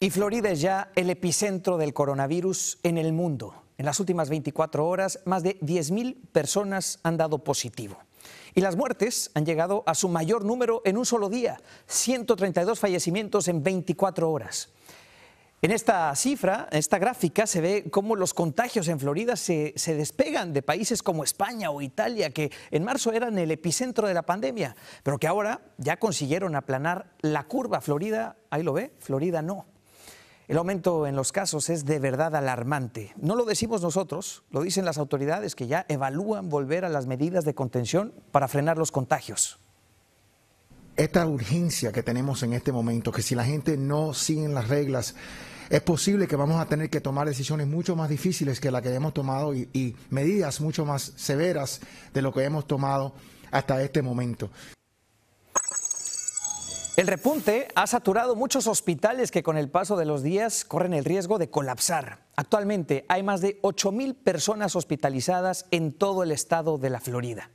Y Florida es ya el epicentro del coronavirus en el mundo. En las últimas 24 horas, más de 10.000 personas han dado positivo. Y las muertes han llegado a su mayor número en un solo día, 132 fallecimientos en 24 horas. En esta cifra, en esta gráfica, se ve cómo los contagios en Florida se, se, despegan de países como España o Italia, que en marzo eran el epicentro de la pandemia, pero que ahora ya consiguieron aplanar la curva. Florida, ahí lo ve, Florida no. El aumento en los casos es de verdad alarmante. No lo decimos nosotros, lo dicen las autoridades que ya evalúan volver a las medidas de contención para frenar los contagios. Esta urgencia que tenemos en este momento, que si la gente no sigue las reglas, es posible que vamos a tener que tomar decisiones mucho más difíciles que las que hemos tomado y, y medidas mucho más severas de lo que hemos tomado hasta este momento. El repunte ha saturado muchos hospitales que con el paso de los días corren el riesgo de colapsar. Actualmente hay más de 8.000 personas hospitalizadas en todo el estado de la Florida.